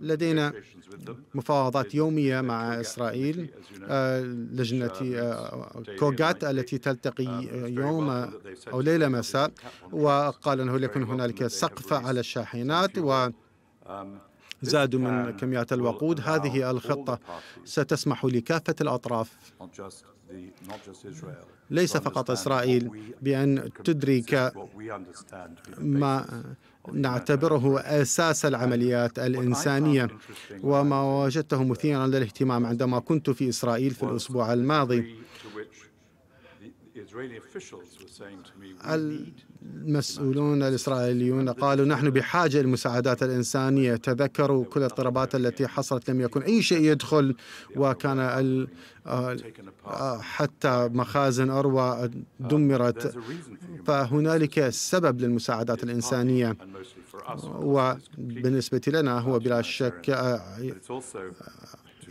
لدينا مفاوضات يومية مع إسرائيل آه، لجنة آه، كوغات التي تلتقي يوم أو ليلة مساء وقال أنه ليكون هنالك سقف على الشاحنات و زادوا من كميات الوقود هذه الخطة ستسمح لكافة الأطراف ليس فقط إسرائيل بأن تدرك ما نعتبره اساس العمليات الانسانيه وما وجدته مثيرا للاهتمام عندما كنت في اسرائيل في الاسبوع الماضي المسؤولون الإسرائيليون قالوا نحن بحاجة للمساعدات الإنسانية تذكروا كل الاضطرابات التي حصلت لم يكن أي شيء يدخل وكان آه، حتى مخازن أروى دمرت فهنالك سبب للمساعدات الإنسانية وبالنسبة لنا هو بلا شك آه،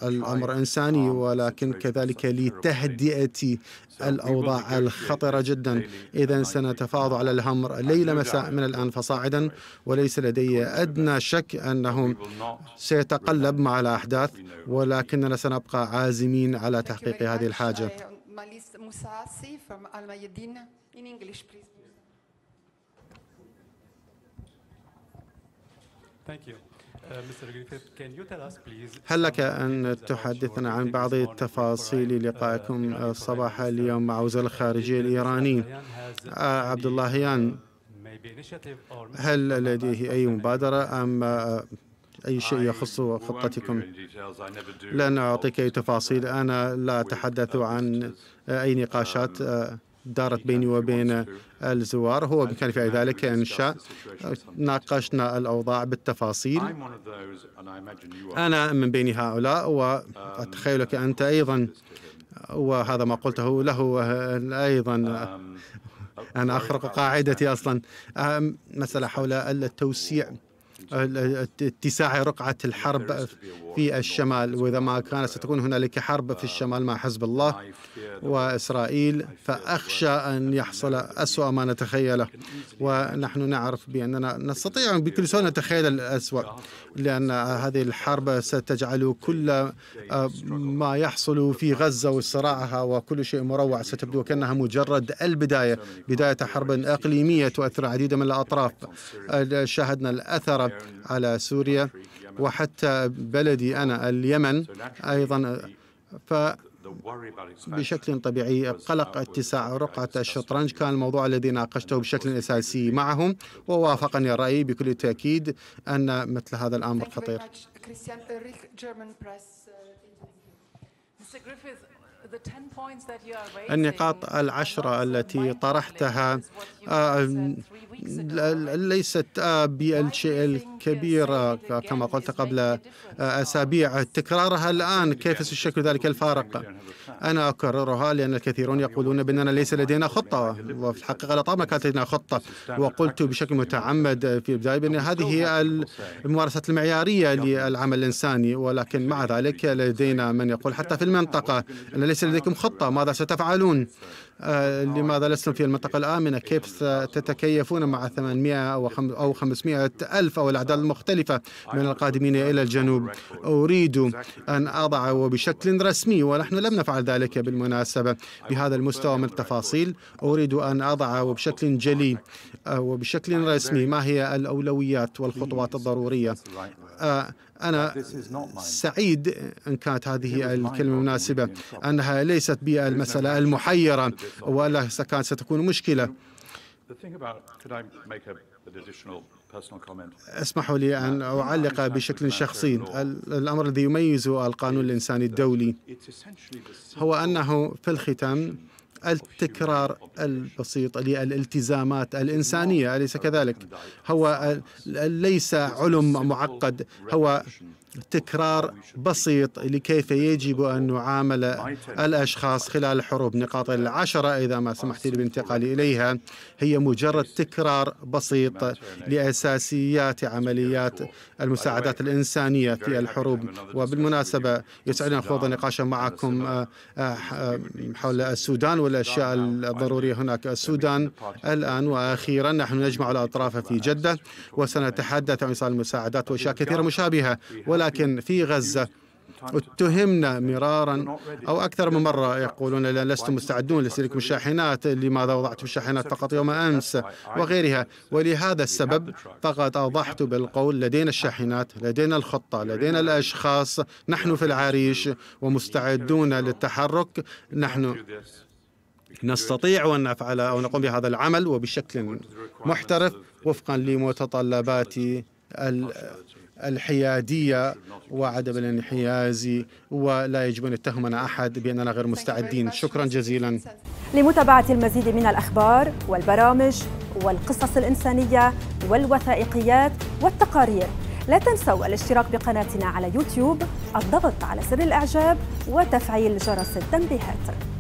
الأمر إنساني ولكن كذلك لتهدئة الأوضاع الخطرة جدا إذا سنتفاوض على الأمر ليلة مساء من الآن فصاعدا وليس لدي أدنى شك أنه سيتقلب مع الأحداث ولكننا سنبقى عازمين على تحقيق هذه الحاجة. Malice Musasi from Al Mayadeen in English, please. هل لك أن تحدثنا عن بعض تفاصيل لقائكم صباح اليوم مع وزير الخارجية الإيراني عبد الله يان هل لديه أي مبادرة أم أي شيء يخص خطتكم لن أعطيك أي تفاصيل أنا لا أتحدث عن أي نقاشات دارت بيني وبين الزوار هو بإمكانه في ذلك إن شاء ناقشنا الأوضاع بالتفاصيل أنا من بين هؤلاء وأتخيلك um, أنت أيضا وهذا ما قلته له أيضا um, أنا أخرق قاعدتي uh, أصلا مسألة حول التوسيع اتساع رقعة الحرب في الشمال وإذا ما كانت ستكون هنالك حرب في الشمال مع حزب الله وإسرائيل فأخشى أن يحصل أسوأ ما نتخيله ونحن نعرف بأننا نستطيع بكل سهولة نتخيل الأسوأ لأن هذه الحرب ستجعل كل آه، ما يحصل في غزة وصراعها وكل شيء مروع ستبدو كأنها مجرد البداية بداية حرب إقليمية تؤثر عديد من الأطراف آه، شاهدنا الأثر على سوريا نعم. وحتى بلدي أنا اليمن أيضا ف بشكل طبيعي قلق اتساع رقعة الشطرنج كان الموضوع الذي ناقشته بشكل أساسي معهم ووافقني الرأي بكل تأكيد أن مثل هذا الأمر خطير النقاط العشرة التي طرحتها آه، ليست آه، بالشيء الكبير كما قلت قبل آه، أسابيع تكرارها الآن كيف سيشكل ذلك الفارق؟ أنا أكررها لأن الكثيرون يقولون بأننا ليس لدينا خطة وفي الحقيقة لا طالما كانت لدينا خطة وقلت بشكل متعمد في البداية بأن هذه الممارسة المعيارية للعمل الإنساني ولكن مع ذلك لدينا من يقول حتى في المنطقة أن ليس لديكم خطة ماذا ستفعلون آه، لماذا لستم في المنطقة الآمنة كيف تتكيفون مع 800 أو 500 ألف أو الأعداد المختلفة من القادمين إلى الجنوب أريد أن أضع وبشكل رسمي ونحن لم نفعل ذلك بالمناسبة بهذا المستوى من التفاصيل أريد أن أضع وبشكل جلي آه، وبشكل رسمي ما هي الأولويات والخطوات الضرورية آه، أنا سعيد إن كانت هذه الكلمة مناسبة أنها ليست بالمسألة المحيرة ولا كانت ستكون مشكلة اسمحوا لي أن أعلق بشكل شخصي الأمر الذي يميز القانون الإنساني الدولي هو أنه في الختام التكرار البسيط للالتزامات الإنسانية أليس كذلك هو ليس علم معقد هو تكرار بسيط لكيف يجب أن نعامل الأشخاص خلال الحروب نقاط العشرة إذا ما سمحت لي بالانتقال إليها هي مجرد تكرار بسيط لأساسيات عمليات المساعدات الإنسانية في الحروب وبالمناسبة يسعدنا خوض نقاشا معكم آه، آه، حول السودان والأشياء الضرورية هناك السودان الآن وأخيرا نحن نجمع الأطراف في جدة وسنتحدث عن المساعدات وأشياء كثيرة مشابهة ولا ولكن في غزة اتهمنا مرارا او اكثر من مره يقولون لنا لستم مستعدون لسلكم الشاحنات لماذا وضعتم الشاحنات فقط يوم امس وغيرها ولهذا السبب فقد اوضحت بالقول لدينا الشاحنات لدينا الخطه لدينا الاشخاص نحن في العريش ومستعدون للتحرك نحن نستطيع أن نفعل أو نقوم بهذا العمل وبشكل محترف وفقا لمتطلبات الحيادية وعدم الانحياز ولا يجب أن يتهمنا أحد بأننا غير مستعدين شكرا جزيلا لمتابعة المزيد من الأخبار والبرامج والقصص الإنسانية والوثائقيات والتقارير لا تنسوا الاشتراك بقناتنا على يوتيوب الضغط على زر الإعجاب وتفعيل جرس التنبيهات